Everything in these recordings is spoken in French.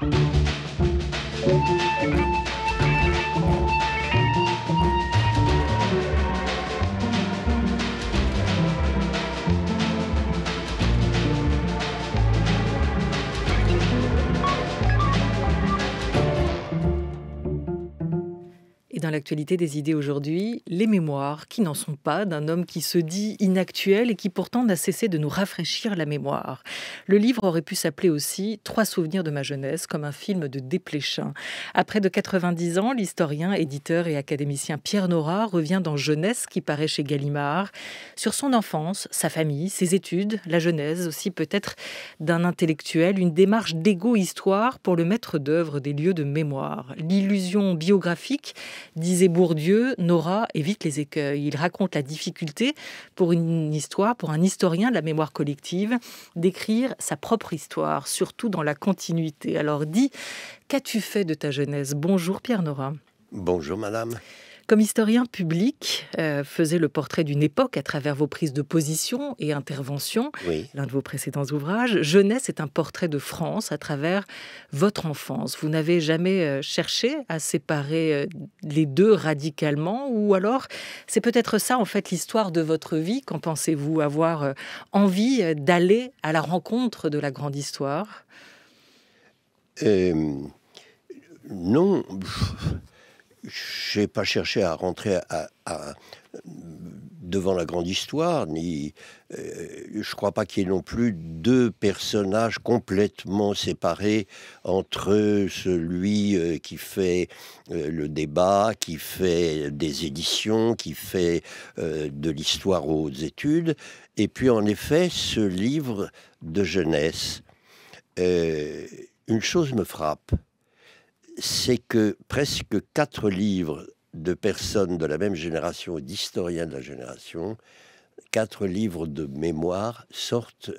Música actualité des idées aujourd'hui, les mémoires qui n'en sont pas d'un homme qui se dit inactuel et qui pourtant n'a cessé de nous rafraîchir la mémoire. Le livre aurait pu s'appeler aussi Trois souvenirs de ma jeunesse, comme un film de Dépléchin. Après de 90 ans, l'historien, éditeur et académicien Pierre Nora revient dans Jeunesse qui paraît chez Gallimard sur son enfance, sa famille, ses études, la jeunesse, aussi peut-être d'un intellectuel, une démarche d'égo-histoire pour le maître d'œuvre des lieux de mémoire. L'illusion biographique disait Bourdieu, Nora évite les écueils. Il raconte la difficulté pour une histoire, pour un historien de la mémoire collective, d'écrire sa propre histoire, surtout dans la continuité. Alors dis, qu'as-tu fait de ta jeunesse Bonjour Pierre Nora. Bonjour madame. Comme historien public, euh, faisait le portrait d'une époque à travers vos prises de position et interventions, l'un de vos précédents ouvrages. Jeunesse est un portrait de France à travers votre enfance. Vous n'avez jamais euh, cherché à séparer euh, les deux radicalement, ou alors c'est peut-être ça en fait l'histoire de votre vie. Qu'en pensez-vous Avoir envie d'aller à la rencontre de la grande histoire Non. Je n'ai pas cherché à rentrer devant la grande histoire, ni ne euh, je crois pas qu'il y ait non plus deux personnages complètement séparés entre celui euh, qui fait euh, le débat, qui fait des éditions, qui fait de l'histoire aux études, et puis en effet ce livre de jeunesse. une chose me frappe c'est que presque quatre livres de personnes de la même génération d'historiens de la génération, quatre livres de mémoire sortent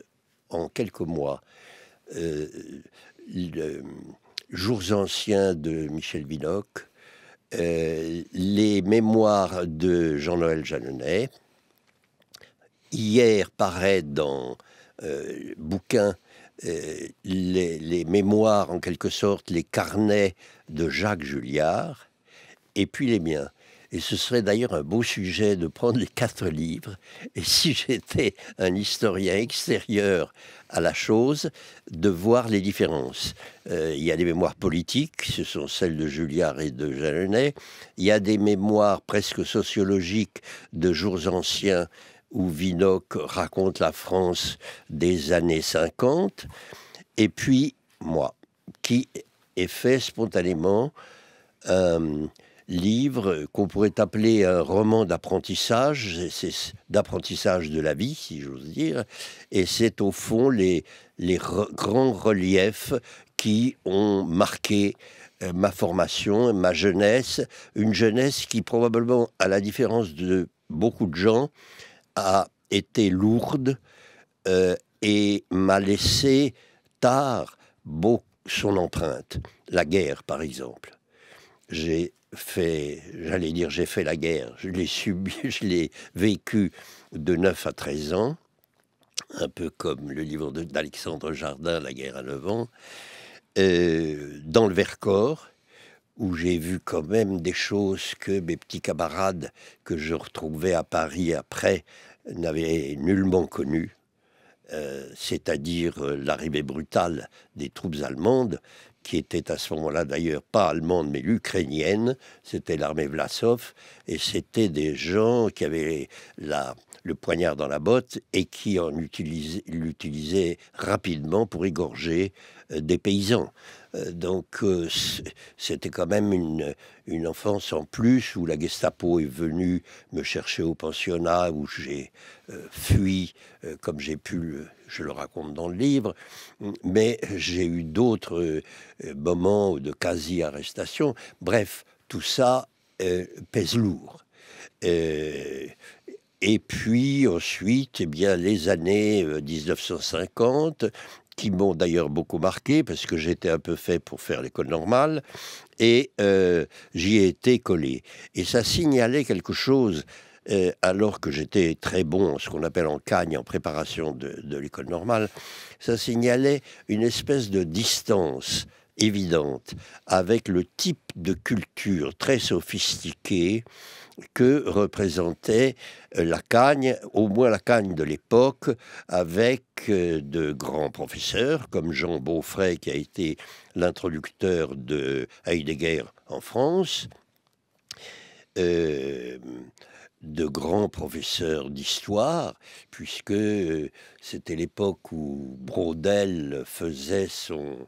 en quelques mois. Euh, Jours anciens de Michel Binoc, euh, les mémoires de Jean-Noël Jeannonet, Hier paraît dans euh, bouquin euh, les, mémoires, en quelque sorte, les carnets de Jacques Julliard, et puis les miens. Et ce serait d'ailleurs un beau sujet de prendre les quatre livres. Et si j'étais un historien extérieur à la chose, de voir les différences. Euh, il y a des mémoires politiques, ce sont celles de Julliard et de Jalenet Il y a des mémoires presque sociologiques de jours anciens où Vinoc raconte la France des années 50, et puis moi, qui ai fait spontanément un euh, livre qu'on pourrait appeler un roman d'apprentissage, d'apprentissage de la vie, si j'ose dire, et c'est au fond les, les grands reliefs qui ont marqué euh, ma formation, ma jeunesse, une jeunesse qui probablement, à la différence de beaucoup de gens, a été lourde euh, et m'a laissé tard beau, son empreinte. La guerre, par exemple. J'ai fait, j'allais dire, j'ai fait la guerre. Je l'ai subie, je l'ai vécu de 9 à 13 ans, un peu comme le livre d'Alexandre Jardin, La guerre à 9 ans, euh, dans le Vercors où j'ai vu quand même des choses que mes petits camarades que je retrouvais à Paris après n'avaient nullement connues. Euh, c'est-à-dire euh, l'arrivée brutale des troupes allemandes, qui étaient à ce moment-là d'ailleurs pas allemandes mais ukrainiennes, c'était l'armée Vlasov, et c'était des gens qui avaient la, le poignard dans la botte et qui en utilisait, l'utilisait rapidement pour égorger euh, des paysans. Euh, donc euh, c'était quand même une, une enfance en plus où la Gestapo est venue me chercher au pensionnat où j'ai fui comme j'ai pu je le raconte dans le livre, mais j'ai eu d'autres moments de quasi-arrestation. Bref, tout ça pèse lourd. Euh, et puis ensuite, eh bien, les années 1950, euh, qui m'ont d'ailleurs beaucoup marqué, parce que j'étais un peu fait pour faire l'école normale, et euh, j'y ai été collé. Et ça signalait quelque chose, euh, alors que j'étais très bon ce qu'on appelle en cagne, en préparation de, de l'école normale, ça signalait une espèce de distance évidente avec le type de culture très sophistiquée que représentait euh, la cagne, au moins la cagne de l'époque, avec euh, de grands professeurs comme Jean Beaufray, qui a été l'introducteur de Heidegger en France, euh, de grands professeurs d'histoire, puisque c'était l'époque où Brodel faisait son,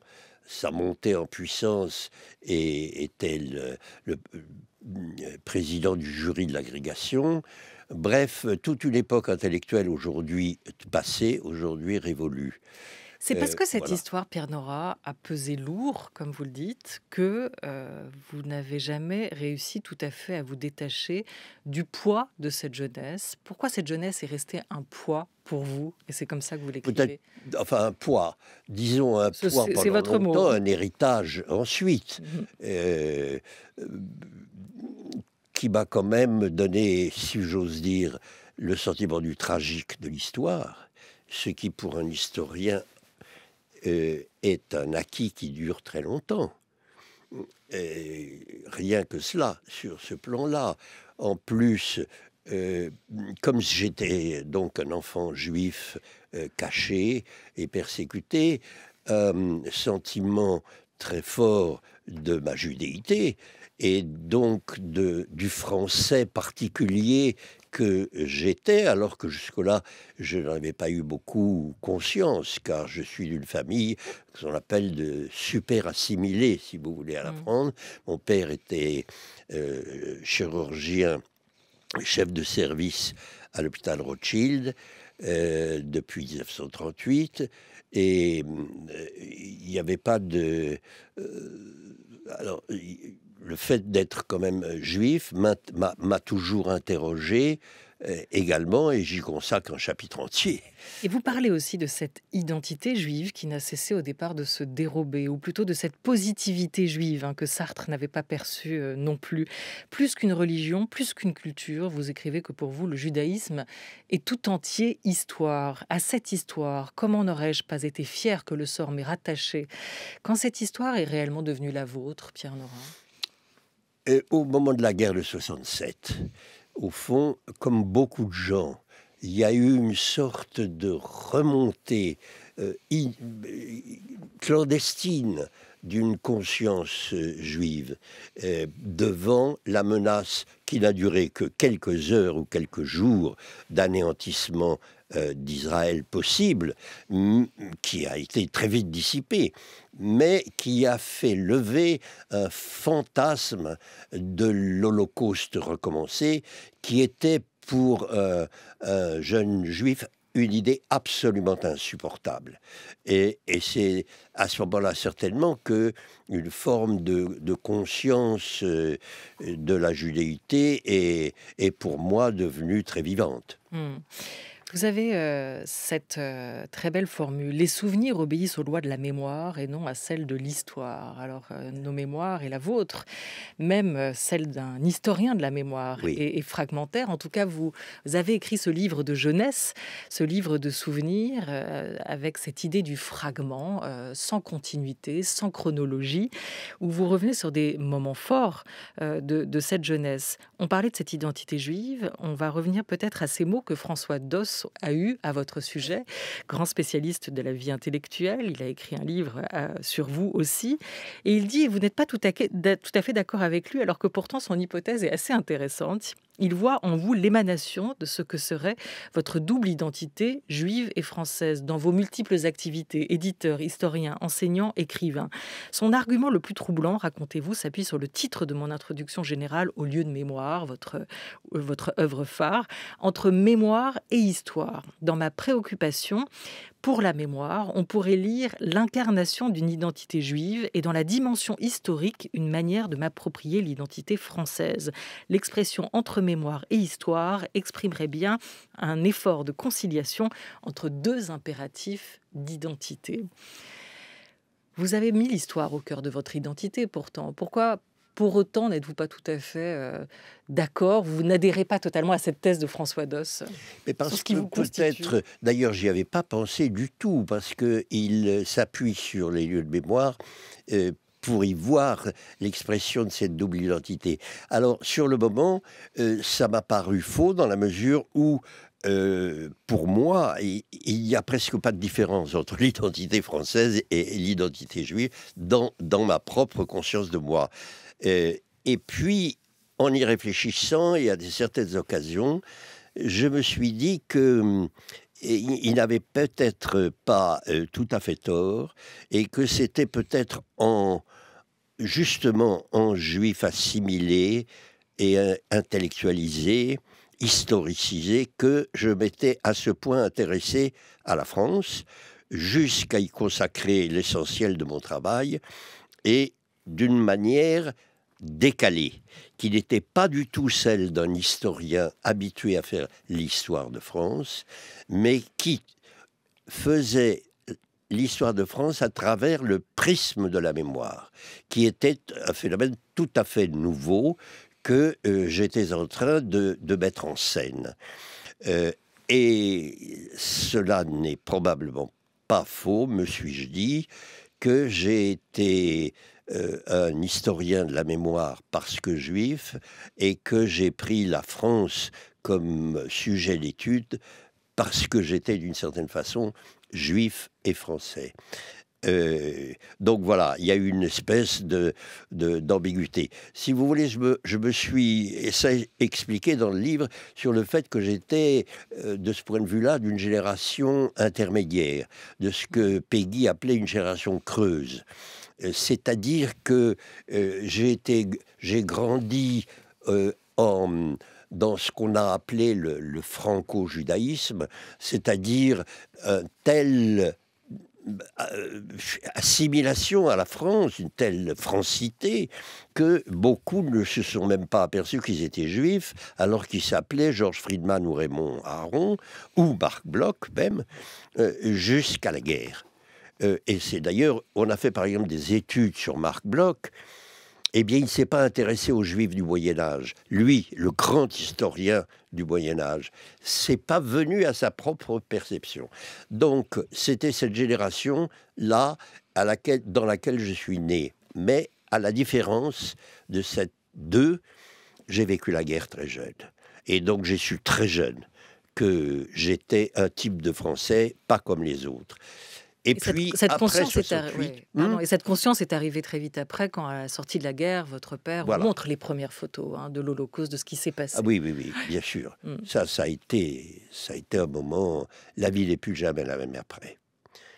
sa montée en puissance et était euh, le, le euh, euh, président du jury de l'agrégation. Bref, toute une époque intellectuelle aujourd'hui passée, aujourd'hui révolue. C'est parce euh, que cette histoire, Pierre Nora, a pesé lourd, comme vous le dites, que euh, vous n'avez jamais réussi tout à fait à vous détacher du poids de cette jeunesse. Pourquoi cette jeunesse est restée un poids pour vous Et c'est comme ça que vous l'écrivez Enfin, un poids. Disons un poids pendant votre longtemps, un héritage ensuite. Mhm. Euh, qui m'a quand même donné, si j'ose dire, le sentiment du tragique de l'histoire, ce qui pour un historien euh, est un acquis qui dure très longtemps. Et rien que cela, sur ce plan-là. En plus, euh, comme j'étais donc un enfant juif euh, caché et persécuté, sentiment très fort de ma judéité et donc de, du français particulier que j'étais, alors que jusque-là, je n'avais pas eu beaucoup conscience, car je suis d'une famille qu'on appelle de super assimilés, si vous voulez à l'apprendre. Mm. Mon père était euh, chirurgien, chef de service à l'hôpital Rothschild euh, depuis 1938 et euh, il n'y avait pas de. alors, le fait d'être quand même euh, juif m'a toujours interrogé euh, également, et j'y consacre un chapitre entier. Et vous parlez aussi de cette identité juive qui n'a cessé au départ de se dérober, ou plutôt de cette positivité juive hein, que Sartre n'avait pas perçue euh, non plus. Plus qu'une religion, plus qu'une culture, vous écrivez que pour vous, le judaïsme est tout entier histoire. À cette histoire, comment n'aurais-je pas été fier que le sort m'ait rattaché quand cette histoire est réellement devenue la vôtre, Pierre Norin et au moment de la guerre de 67, au fond, comme beaucoup de gens, il y a eu une sorte de remontée euh, euh, clandestine d'une conscience euh, juive euh, devant la menace qui n'a duré que quelques heures ou quelques jours d'anéantissement euh, d'Israël possible, qui a été très vite dissipée, mais qui a fait lever un fantasme de l'Holocauste recommencé qui était pour un jeune juif une idée absolument insupportable. Et, c'est à ce moment-là certainement que une forme de, conscience euh, de la judéité est, est, pour moi devenue très vivante. Hmm. Vous avez euh, cette euh, très belle formule. Les souvenirs obéissent aux lois de la mémoire et non à celles de l'histoire. Alors, euh, nos mémoires et la vôtre, même celle d'un historien de la mémoire, est, fragmentaire. En tout cas, vous, avez écrit ce livre de jeunesse, ce livre de souvenirs, avec cette idée du fragment, sans continuité, sans chronologie, où vous revenez sur des moments forts de, de cette jeunesse. On parlait de cette identité juive. On va revenir peut-être à ces mots que François Doss a eu à votre sujet, grand spécialiste de la vie intellectuelle. Il a écrit un livre euh, sur vous aussi. Et il dit, vous n'êtes pas tout à, fait d'accord avec lui, alors que pourtant son hypothèse est assez intéressante. Il voit en vous l'émanation de ce que serait votre double identité juive et française dans vos multiples activités, éditeur, historien, enseignant, écrivain. Son argument le plus troublant, racontez-vous, s'appuie sur le titre de mon introduction générale au lieu de mémoire, votre, euh, votre œuvre phare, entre mémoire et histoire. Dans ma préoccupation, pour la mémoire, on pourrait lire l'incarnation d'une identité juive et dans la dimension historique, une manière de m'approprier l'identité française. L'expression entre mémoire et histoire exprimerait bien un effort de conciliation entre deux impératifs d'identité. Vous avez mis l'histoire au cœur de votre identité pourtant. Pourquoi pour autant, n'êtes-vous pas tout à fait euh, d'accord Vous n'adhérez pas totalement à cette thèse de François Doss euh, Mais parce que peut-être, d'ailleurs, j'y avais pas pensé du tout, parce qu'il euh, s'appuie sur les lieux de mémoire. pour y voir l'expression de cette double identité. Alors, sur le moment, ça m'a paru faux dans la mesure où, pour moi, il n'y a presque pas de différence entre l'identité française et l'identité juive dans, dans ma propre conscience de moi. Euh, et puis, en y réfléchissant, et à des certaines occasions, je me suis dit que euh, il n'avait peut-être pas euh, tout à fait tort et que c'était peut-être en justement en juif assimilé et intellectualisé, historicisé que je m'étais à ce point intéressé à la France jusqu'à y consacrer l'essentiel de mon travail et d'une manière décalée, qui n'était pas du tout celle d'un historien habitué à faire l'histoire de France, mais qui faisait l'histoire de France à travers le prisme de la mémoire, qui était un phénomène tout à fait nouveau que euh, j'étais en train de, mettre en scène. Euh, et cela n'est probablement pas faux, me suis-je dit, que j'ai été euh, un historien de la mémoire parce que juif et que j'ai pris la France comme sujet d'étude parce que j'étais d'une certaine façon juif et français. Euh, donc voilà, il y a eu une espèce de, d'ambiguïté. Si vous voulez, je me, je me suis expliqué dans le livre sur le fait que j'étais, euh, de ce point de vue-là, d'une génération intermédiaire, de ce que Peggy appelait une génération creuse. Euh, c'est-à-dire que j'ai, été, j'ai grandi en dans ce qu'on a appelé le, le franco-judaïsme, c'est-à-dire un tel bah, euh, assimilation à la France, une telle francité, que beaucoup ne se sont même pas aperçus qu'ils étaient juifs, alors qu'ils s'appelaient Georges Friedman ou Raymond Aron, ou Marc Bloch même, euh, jusqu'à la guerre. Euh, et c'est d'ailleurs, on a fait par exemple des études sur Marc Bloch, eh bien, il ne s'est pas intéressé aux Juifs du Moyen Âge. Lui, le grand historien du Moyen Âge, c'est pas venu à sa propre perception. Donc, c'était cette génération là à laquelle, dans laquelle je suis né. Mais à la différence de cette deux, j'ai vécu la guerre très jeune. Et donc, j'ai su très jeune que j'étais un type de Français pas comme les autres. Et, puis, cette, conscience est mmh. et cette conscience est arrivée très vite après, quand à la sortie de la guerre, votre père vous montre les premières photos hein, de l'Holocauste, de ce qui s'est passé. Ah oui, oui, oui, bien sûr. Mmh. Ça, ça a été, ça a été un moment. La vie n'est plus jamais la même après.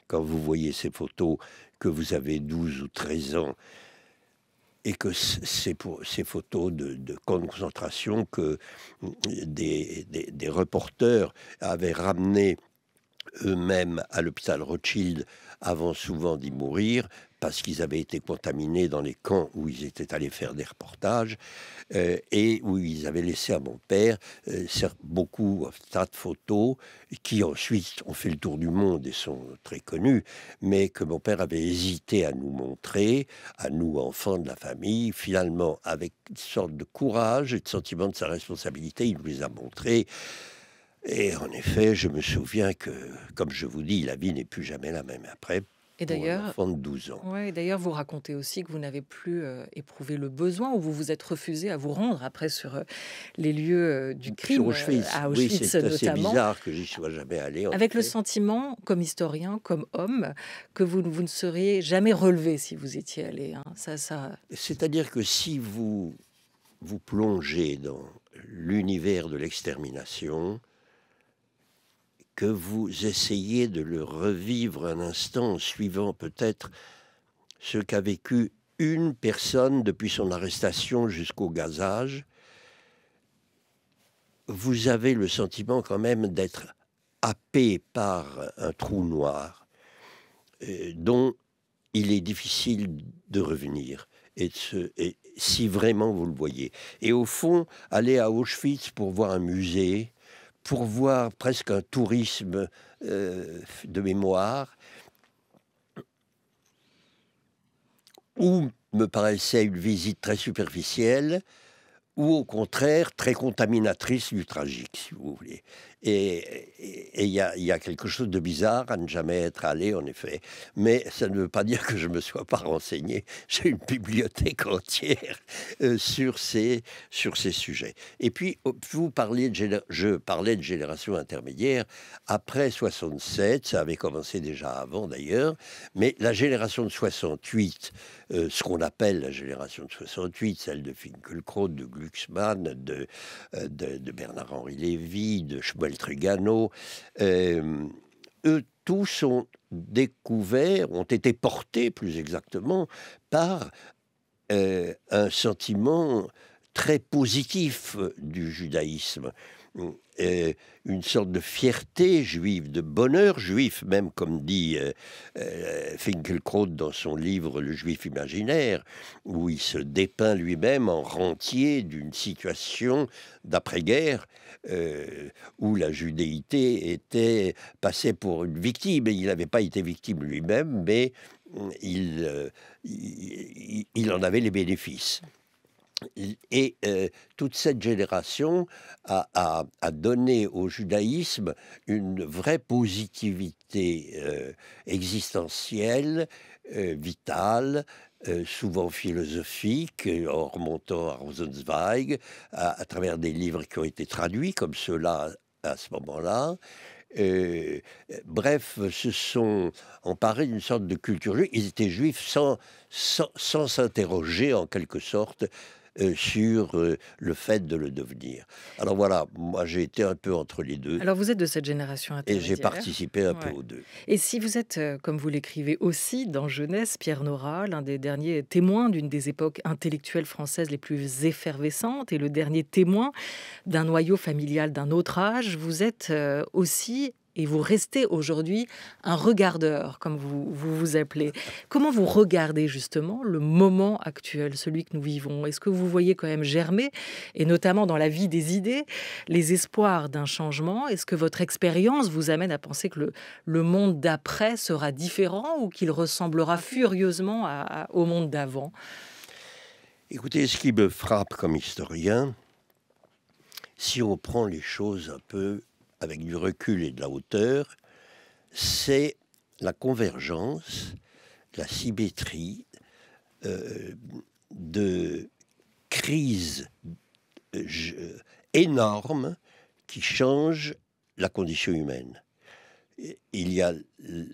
Quand vous voyez ces photos, que vous avez 12 ou 13 ans, et que pour ces photos de, de, concentration que mmh, des, des reporters avaient ramenées eux-mêmes à l'hôpital Rothschild avant souvent d'y mourir parce qu'ils avaient été contaminés dans les camps où ils étaient allés faire des reportages euh, et où ils avaient laissé à mon père euh, beaucoup, de tas de photos qui ensuite ont fait le tour du monde et sont très connues, mais que mon père avait hésité à nous montrer, à nous enfants de la famille. Finalement, avec une sorte de courage et de sentiment de sa responsabilité, il nous les a montrées. Et en effet, je me souviens que, comme je vous dis, la vie n'est plus jamais la même après. Et d'ailleurs, de 12 ans. Ouais, d'ailleurs, vous racontez aussi que vous n'avez plus euh, éprouvé le besoin ou vous vous êtes refusé à vous rendre après sur euh, les lieux euh, du crime à Auschwitz oui, c'est assez bizarre que j'y sois jamais allé. Avec le sentiment, comme historien, comme homme, que vous, ne seriez jamais relevé si vous étiez allé. Hein. Ça, ça... C'est-à-dire que si vous vous plongez dans l'univers de l'extermination, que vous essayez de le revivre un instant suivant peut-être ce qu'a vécu une personne depuis son arrestation jusqu'au gazage, vous avez le sentiment quand même d'être happé par un trou noir euh, dont il est difficile de revenir. et si vraiment vous le voyez. Et au fond, aller à Auschwitz pour voir un musée, pour voir presque un tourisme euh, de mémoire, ou me paraissait une visite très superficielle, ou au contraire très contaminatrice du tragique, si vous voulez. Et il y, a quelque chose de bizarre à ne jamais être allé, en effet. Mais ça ne veut pas dire que je ne me sois pas renseigné. J'ai une bibliothèque entière euh, sur, ces, sur ces sujets. Et puis, oh, vous parliez de je parlais de génération intermédiaire. Après 67, ça avait commencé déjà avant d'ailleurs, mais la génération de 68, euh, ce qu'on appelle la génération de 68, celle de Finkielkraut, de Glucksmann, de, euh, de, Bernard-Henri Lévy, de Schmoll, Trigano, euh, eux tous ont découvert, ont été portés plus exactement par euh, un sentiment très positif du judaïsme. Euh, une sorte de fierté juive, de bonheur juif, même comme dit euh, euh, Finkelkraut dans son livre Le Juif imaginaire, où il se dépeint lui-même en rentier d'une situation d'après-guerre où la judéité était passée pour une victime. Et il n'avait pas été victime lui-même, mais il en avait les bénéfices et euh, toute cette génération a, donné au judaïsme une vraie positivité euh, existentielle, euh, vitale, souvent philosophique, en remontant à Rosenzweig, à, travers des livres qui ont été traduits comme ceux-là à ce moment-là. bref, se sont emparés d'une sorte de culture juive. Ils étaient juifs sans s'interroger en quelque sorte euh, sur euh, le fait de le devenir. Alors voilà, moi j'ai été un peu entre les deux. Alors vous êtes de cette génération Et j'ai participé un peu aux deux. Et si vous êtes, euh, comme vous l'écrivez aussi dans Jeunesse, Pierre Nora, l'un des derniers témoins d'une des époques intellectuelles françaises les plus effervescentes et le dernier témoin d'un noyau familial d'un autre âge, vous êtes aussi et vous restez aujourd'hui un regardeur, comme vous, vous, appelez. Comment vous regardez justement le moment actuel, celui que nous vivons Est-ce que vous voyez quand même germer, et notamment dans la vie des idées, les espoirs d'un changement Est-ce que votre expérience vous amène à penser que le, le monde d'après sera différent ou qu'il ressemblera furieusement au monde d'avant Écoutez, ce qui me frappe comme historien, si on prend les choses un peu avec du recul et de la hauteur, c'est la convergence, la symétrie euh, de crises euh, euh, énormes qui changent la condition humaine. Il y a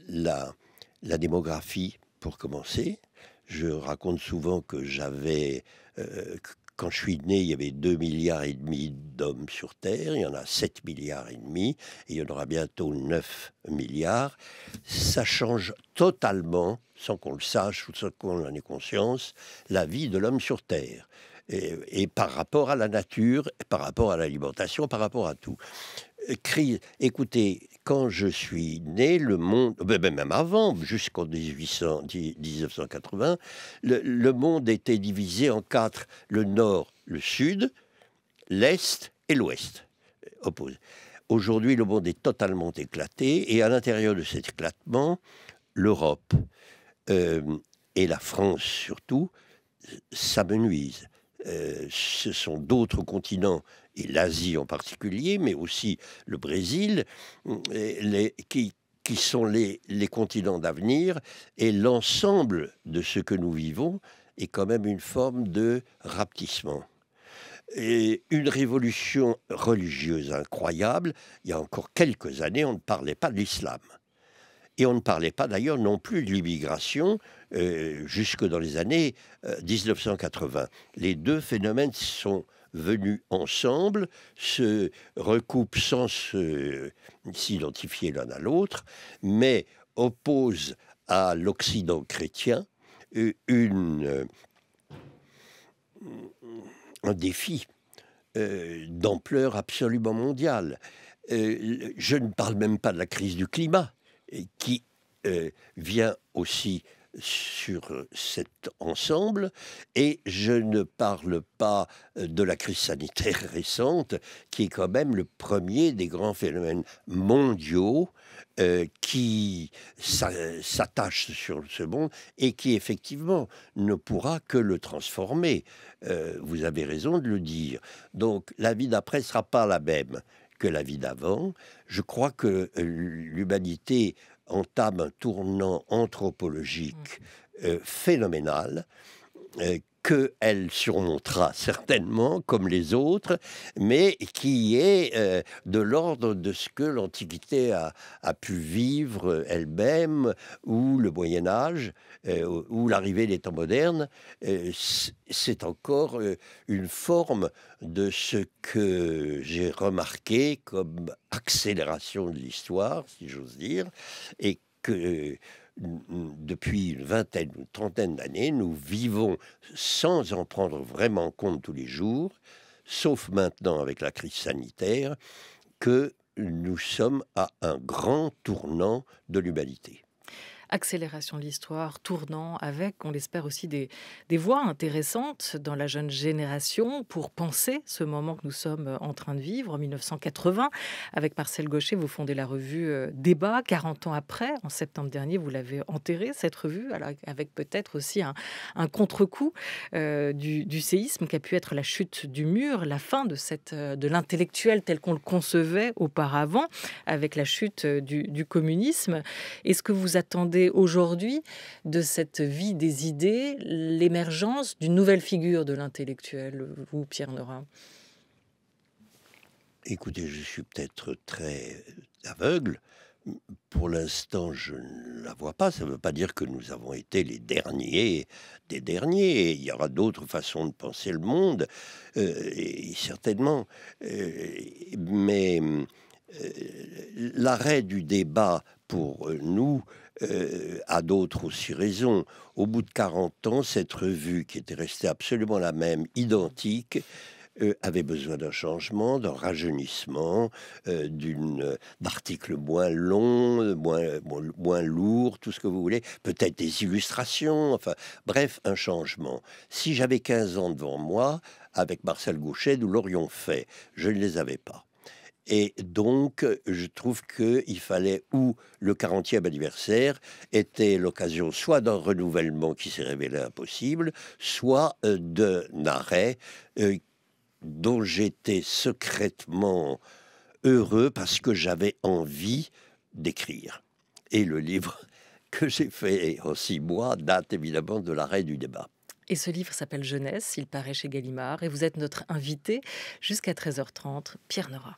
la, la démographie, pour commencer. Je raconte souvent que j'avais, quand je suis né, il y avait 2 milliards et demi d'hommes sur Terre, il y en a 7 milliards et demi, et il y en aura bientôt 9 milliards. Ça change totalement, sans qu'on le sache ou sans qu'on en ait conscience, la vie de l'homme sur Terre. Et, par rapport à la nature, par rapport à l'alimentation, par rapport à tout. Euh, Crise, écoutez, quand je suis né, le monde, ben, ben, même avant, jusqu'en 1980, le, monde était divisé en quatre, le nord, le sud, l'est et l'ouest. Euh, Aujourd'hui, le monde est totalement éclaté et à l'intérieur de cet éclatement, l'Europe euh, et la France surtout s'amenuisent. Euh, ce sont d'autres continents, et l'Asie en particulier, mais aussi le Brésil, euh, qui, sont les, les continents d'avenir, et l'ensemble de ce que nous vivons est quand même une forme de rapetissement. Et une révolution religieuse incroyable. Il y a encore quelques années, on ne parlait pas de l'islam. Et on ne parlait pas d'ailleurs non plus de l'immigration euh, jusque dans les années 1980. Euh, les deux phénomènes sont venus ensemble, se recoupent sans s'identifier l'un à l'autre, mais opposent à l'Occident chrétien euh, une, un défi d'ampleur absolument mondiale. je ne parle même pas de la crise du climat, qui euh, vient aussi sur cet ensemble et je ne parle pas de la crise sanitaire récente qui est quand même le premier des grands phénomènes mondiaux euh, qui s'attache sur ce monde et qui effectivement ne pourra que le transformer. Euh, vous avez raison de le dire. Donc la vie d'après ne sera pas la même que la vie d'avant. Je crois que euh, l'humanité entame un tournant anthropologique mmh. euh, phénoménal euh, qu'elle surmontera certainement, comme les autres, mais qui est euh, de l'ordre de ce que l'Antiquité a, pu vivre elle-même, ou le Moyen Âge, euh, ou l'arrivée des temps modernes. Euh, c'est encore une forme de ce que j'ai remarqué comme accélération de l'histoire, si j'ose dire, et que depuis une vingtaine ou une trentaine d'années, nous vivons sans en prendre vraiment compte tous les jours, sauf maintenant avec la crise sanitaire, que nous sommes à un grand tournant de l'humanité accélération de l'histoire, tournant, avec, on l'espère aussi, des, des voix intéressantes dans la jeune génération pour penser ce moment que nous sommes euh, en train de vivre, en 1980. Avec Marcel Gaucher, vous fondez la revue euh, Débat, 40 ans après, en septembre dernier, vous l'avez enterrée, cette revue, avec peut-être aussi un, un contre-coup euh, du, du, séisme qui a pu être la chute du mur, la fin de, cette, de l'intellectuel tel qu'on le concevait auparavant, avec la chute du, du communisme. Est-ce que vous attendez aujourd'hui de cette vie des idées l'émergence d'une nouvelle figure de l'intellectuel, vous, Pierre Nora Écoutez, je suis peut-être très aveugle. Pour l'instant, je ne la vois pas. Ça ne veut pas dire que nous avons été les derniers des derniers. Il y aura d'autres façons de penser le monde, euh, et certainement. Euh, mais euh, l'arrêt du débat pour nous euh, a d'autres aussi raison. Au bout de 40 ans, cette revue, qui était restée absolument la même, identique, euh, avait besoin d'un changement, d'un rajeunissement, euh, d'une d'articles moins long, moins, moins tout ce que vous voulez, peut-être des illustrations, enfin, bref, un changement. Si j'avais 15 ans devant moi, avec Marcel Gauchet, nous l'aurions fait. Je ne les avais pas. Et donc, je trouve qu'il fallait, ou le 40e anniversaire était l'occasion soit d'un renouvellement qui s'est révélé impossible, soit euh, d'un arrêt euh, dont j'étais secrètement heureux parce que j'avais envie d'écrire. Et le livre que j'ai fait en six mois date évidemment de l'arrêt du débat. Et ce livre s'appelle Jeunesse, il paraît chez Gallimard, et vous êtes notre invité jusqu'à 13h30, Pierre Nora.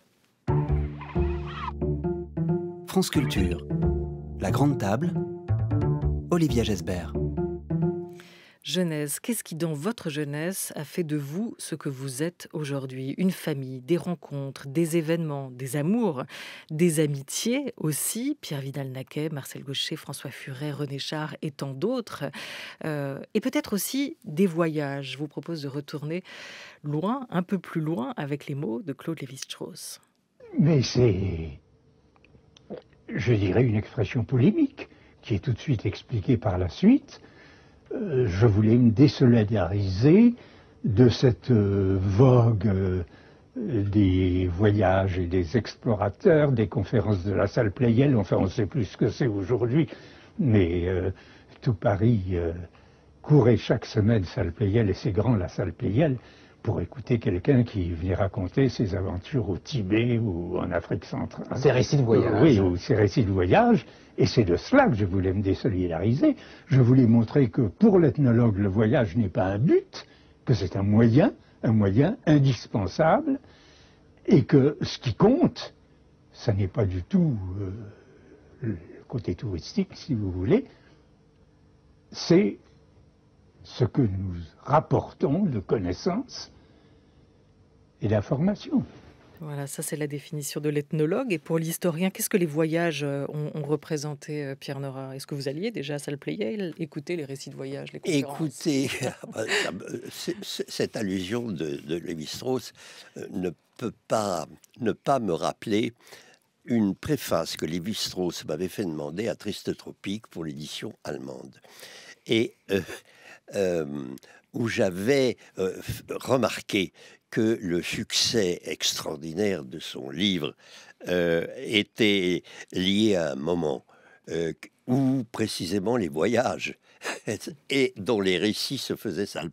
France Culture. La Grande Table. Olivia Gesbert. Jeunesse, qu'est-ce qui dans votre jeunesse a fait de vous ce que vous êtes aujourd'hui Une famille, des rencontres, des événements, des amours, des amitiés aussi, Pierre Vidal-Naquet, Marcel Gaucher, François Furet, René Char et tant d'autres. Euh, et peut-être aussi des voyages. Je vous propose de retourner loin, un peu plus loin, avec les mots de Claude Lévi-Strauss. Mais c'est je dirais, une expression polémique, qui est tout de suite expliquée par la suite. Euh, je voulais me désolidariser de cette euh, vogue euh, des voyages et des explorateurs, des conférences de la salle Pleyel, enfin on ne sait plus ce que c'est aujourd'hui, mais tout Paris courait chaque semaine salle Playel et c'est grand la salle Pleyel, pour écouter quelqu'un qui venait raconter ses aventures au Tibet ou en Afrique centrale. Ses récits de voyage. Oui, ou ses récits de voyage. Et c'est de cela que je voulais me désolidariser. Je voulais montrer que pour l'ethnologue, le voyage n'est pas un but, que c'est un moyen, un moyen indispensable, et que ce qui compte, ça n'est pas du tout euh, le côté touristique, si vous voulez, c'est ce que nous rapportons de connaissances et d'informations. Voilà, ça c'est la définition de l'ethnologue. Et pour l'historien, qu'est-ce que les voyages euh, ont, représenté, euh, Pierre Nora Est-ce que vous alliez déjà à Salpléiel écouter les récits de voyage, les Écoutez, ah bah, cette allusion de, de Lévi-Strauss euh, ne peut pas ne pas me rappeler une préface que Lévi-Strauss m'avait fait demander à Triste Tropique pour l'édition allemande. Et euh, où j'avais euh, remarqué que le succès extraordinaire de son livre euh, était lié à un moment où précisément les voyages et dont les récits se faisaient ça le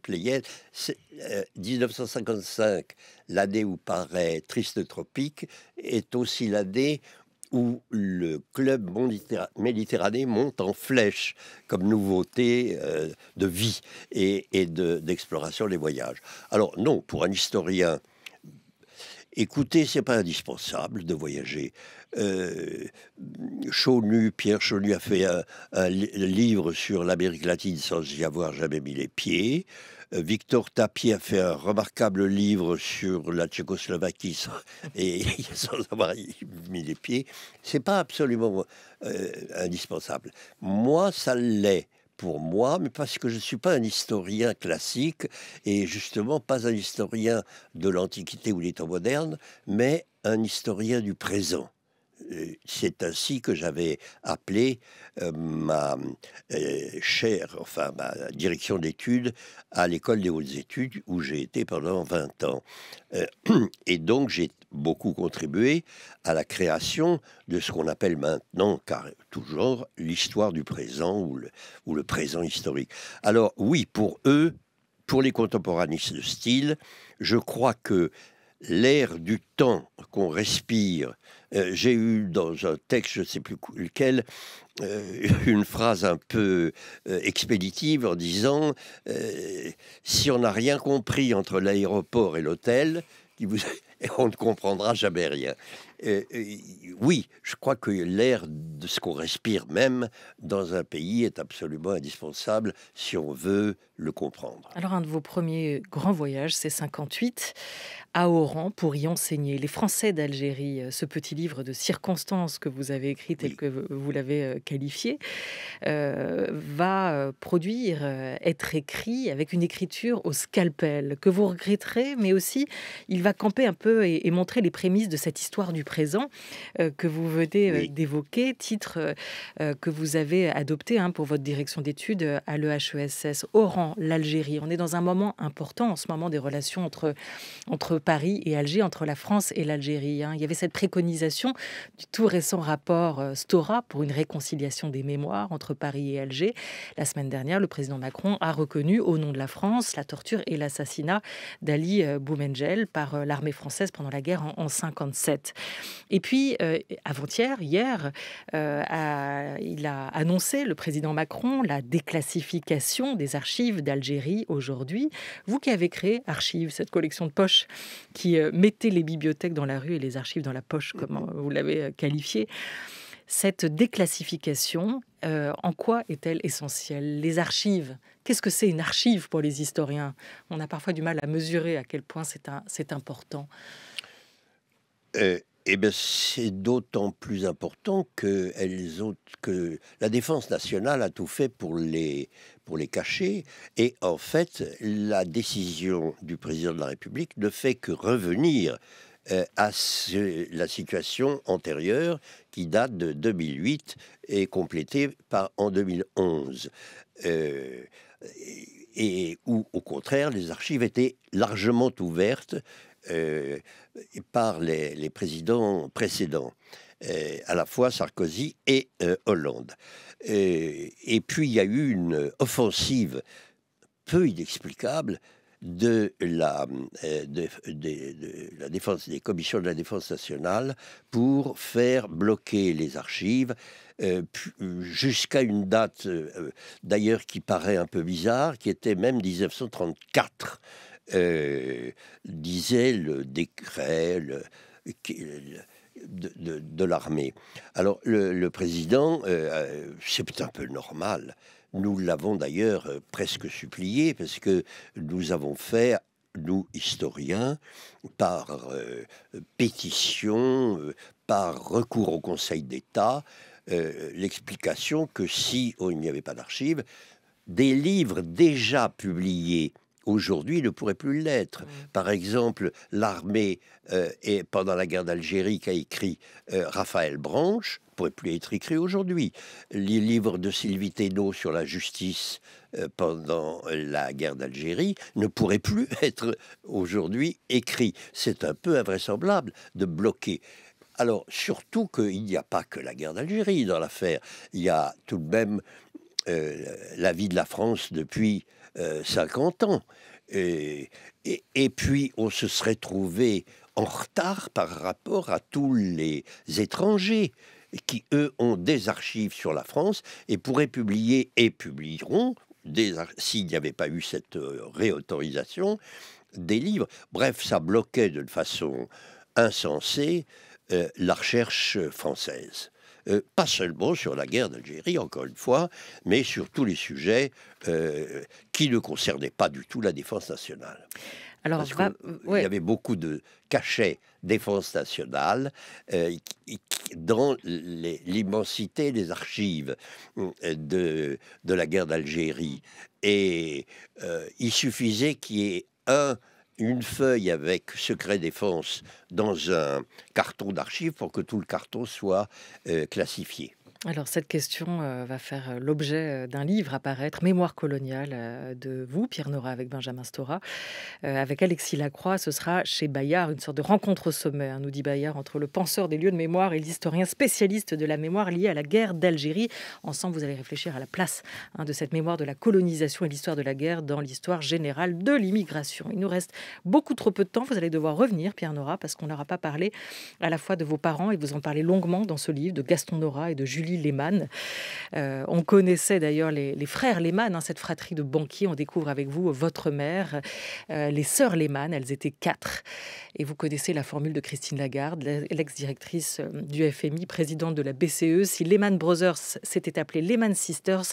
1955, l'année où paraît Triste Tropique, est aussi l'année où le club Méditerranée monte en flèche comme nouveauté euh, de vie et, d'exploration des voyages. Alors non, pour un historien, écoutez, n'est pas indispensable de voyager. Euh, Pierre Chaunu a fait un livre sur l'Amérique latine sans y avoir jamais mis les pieds. Euh, Victor Tapie a fait un remarquable livre sur la Tchécoslovaquie sans, et avoir mis les pieds. C'est pas absolument euh, indispensable. Moi, ça l'est pour moi, mais parce que je ne suis pas un historien classique et justement pas un historien de l'Antiquité ou des temps modernes, mais un historien du présent. Euh, c'est ainsi que j'avais appelé euh, ma euh, chaire, enfin ma direction d'études à l'école des hautes études où j'ai été pendant 20 ans. et donc j'ai beaucoup contribué à la création de ce qu'on appelle maintenant, car toujours, l'histoire du présent ou le, présent historique. Alors oui, pour eux, pour les contemporanistes de style, je crois que l'air du temps qu'on respire euh, j'ai eu dans un texte, je ne sais plus lequel, euh, une phrase un peu euh, expéditive en disant Si on n'a rien compris entre l'aéroport et l'hôtel, qui vous on ne comprendra jamais rien. oui, je crois que l'air de ce qu'on respire même dans un pays est absolument indispensable si on veut le comprendre. Alors un de vos premiers grands voyages, c'est 58, à Oran, pour y enseigner les Français d'Algérie, euh, ce petit livre de circonstances que vous avez écrit tel que vous l'avez euh, qualifié, euh, va produire, être écrit avec une écriture au scalpel, que vous regretterez, mais aussi il va camper un peu et, montrer les prémices de cette histoire du présent euh, que vous venez euh, d'évoquer, titre euh, que vous avez adopté hein, pour votre direction d'études à l'EHESS, Oran, l'Algérie. On est dans un moment important en ce moment des relations entre, entre Paris et Alger, entre la France et l'Algérie. Hein. Il y avait cette préconisation du tout récent rapport Stora pour une réconciliation des mémoires entre Paris et Alger. La semaine dernière, le président Macron a reconnu au nom de la France la torture et l'assassinat d'Ali Boumengel par l'armée française pendant la guerre en, 57. Et puis, euh, avant-hier, hier, euh, il a annoncé, le président Macron, la déclassification des archives d'Algérie aujourd'hui. Vous qui avez créé Archives, cette collection de poches qui euh, mettait les bibliothèques dans la rue et les archives dans la poche, comme vous l'avez qualifié. Cette déclassification, euh, en quoi est-elle essentielle Les archives, qu'est-ce que c'est une archive pour les historiens On a parfois du mal à mesurer à quel point c'est important. Euh, eh bien, c'est d'autant plus important que, ont, que la défense nationale a tout fait pour les, pour les cacher. Et en fait, la décision du président de la République ne fait que revenir euh, à la situation antérieure qui date de 2008 et complétée par en 2011. Euh, et où, au contraire, les archives étaient largement ouvertes euh, par les, présidents précédents, à la fois Sarkozy et Hollande. et puis, il y a eu une offensive peu inexplicable de la, euh, de, la défense, des commissions de la défense nationale pour faire bloquer les archives euh, jusqu'à une date euh, d'ailleurs qui paraît un peu bizarre, qui était même 1934, disait le décret de, l'armée. Alors le, le président, c'est un peu normal, nous l'avons d'ailleurs euh, presque supplié parce que nous avons fait nous, historiens, par euh, pétition, euh, par recours au Conseil d'État, l'explication que si oh, il n'y avait pas d'archives, des livres déjà publiés aujourd'hui ne pourraient plus l'être. Mmh. Par exemple, l'armée, et pendant la guerre d'Algérie, qu'a écrit Raphaël Branche, pourrait plus être écrit aujourd'hui. Les livres de Sylvie Thénault sur la justice euh, pendant la guerre d'Algérie ne pourraient plus être aujourd'hui écrits. C'est un peu invraisemblable de bloquer. Alors, surtout qu'il n'y a pas que la guerre d'Algérie dans l'affaire. Il y a tout de même euh, la vie de la France depuis 50 euh, ans. et, puis, on se serait trouvé en retard par rapport à tous les étrangers qui, eux, ont des archives sur la France et pourraient publier et publieront, s'il n'y avait pas eu cette euh, réautorisation, des livres. Bref, ça bloquait de façon insensée euh, la recherche française. Euh, pas seulement sur la guerre d'Algérie, encore une fois, mais sur tous les sujets qui ne concernaient pas du tout la défense nationale il y avait beaucoup de cachets défense nationale euh, dans l'immensité des archives euh, de, de la guerre d'Algérie. Et euh, il suffisait qu'il y ait un une feuille avec secret défense dans un carton d'archives pour que tout le carton soit classifié. Alors cette question euh, va faire euh, l'objet euh, d'un livre apparaître Mémoire coloniale de vous, Pierre Nora avec Benjamin Stora, avec Alexis Lacroix. Ce sera chez Bayard, une sorte de rencontre sommaire, hein, nous dit Bayard, entre le penseur des lieux de mémoire et l'historien spécialiste de la mémoire liée à la guerre d'Algérie. Ensemble, vous allez réfléchir à la place hein, de cette mémoire de la colonisation et l'histoire de la guerre dans l'histoire générale de l'immigration. Il nous reste beaucoup trop peu de temps. Vous allez devoir revenir, Pierre Nora, parce qu'on n'aura pas parlé à la fois de vos parents et vous en parlez longuement dans ce livre de Gaston Nora et de Julie Julie euh, on connaissait d'ailleurs les, frères Lehman, hein, cette fratrie de banquiers. On découvre avec vous votre mère, euh, les sœurs Lehman. elles étaient quatre. Et vous connaissez la formule de Christine Lagarde, l'ex-directrice euh, du FMI, présidente de la BCE. Si Lehman Brothers s'était appelé Lehman Sisters,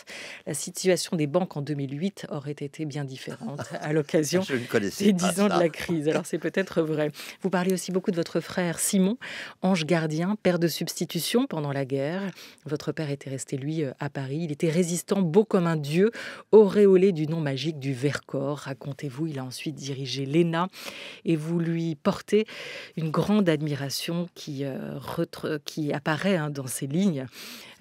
la situation des banques en 2008 aurait été bien différente à l'occasion des dix ans de la crise. Alors c'est peut-être vrai. Vous parlez aussi beaucoup de votre frère Simon, ange gardien, père de substitution pendant la guerre. Votre père était resté, lui, euh, à Paris. Il était résistant, beau comme un dieu, auréolé du nom magique du Vercors. Racontez-vous, il a ensuite dirigé l'ENA et vous lui portez une grande admiration qui, euh, apparaît hein, dans ces lignes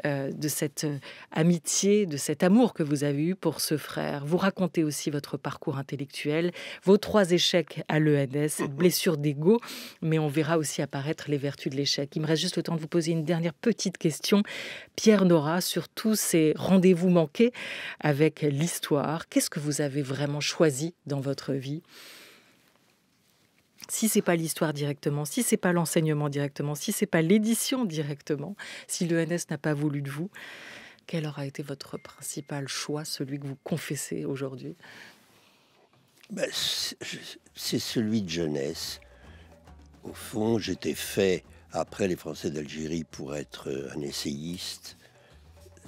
euh, de cette amitié, de cet amour que vous avez eu pour ce frère. Vous racontez aussi votre parcours intellectuel, vos trois échecs à l'ENS, cette mhm. blessure d'ego, mais on verra aussi apparaître les vertus de l'échec. Il me reste juste le temps de vous poser une dernière petite question Pierre Nora sur tous ces rendez-vous manqués avec l'histoire. Qu'est-ce que vous avez vraiment choisi dans votre vie si c'est pas l'histoire directement, si c'est pas l'enseignement directement, si c'est pas l'édition directement, si l'ENS n'a pas voulu de vous, quel aura été votre principal choix, celui que vous confessez aujourd'hui ben, C'est celui de jeunesse. Au fond, j'étais fait après les Français d'Algérie pour être euh, un essayiste.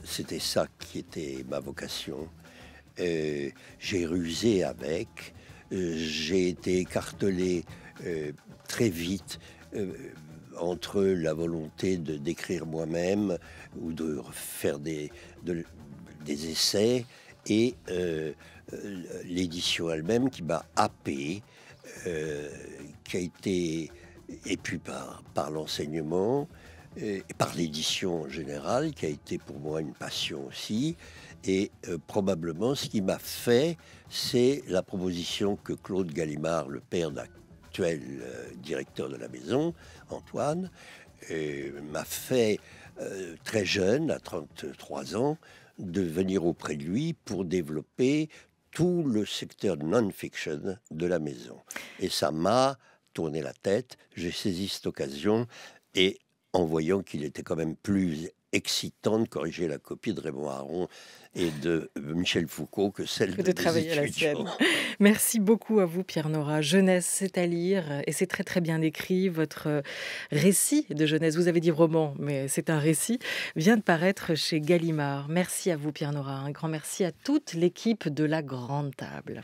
C'était ça qui était ma vocation. Euh, j'ai rusé avec, euh, j'ai été écartelé très vite entre la volonté de décrire moi-même ou de faire des, des essais et l'édition elle-même qui m'a happé, qui a été et puis par, par l'enseignement, et par l'édition en général, qui a été pour moi une passion aussi. Et euh, probablement, ce qui m'a fait, c'est la proposition que Claude Gallimard, le père d'actuel euh, directeur de la maison, Antoine, euh, m'a fait très jeune, à 33 ans, de venir auprès de lui pour développer tout le secteur non-fiction de la maison. Et ça m'a tourné la tête. J'ai saisi cette occasion et en voyant qu'il était quand même plus excitant de corriger la copie de Raymond Aron et de Michel Foucault que celle de, de travailler la Merci beaucoup à vous Pierre Nora. Jeunesse, c'est à lire et c'est très très bien écrit. Votre récit de jeunesse, vous avez dit roman, mais c'est un récit, vient de paraître chez Gallimard. Merci à vous Pierre Nora. Un grand merci à toute l'équipe de la Grande Table.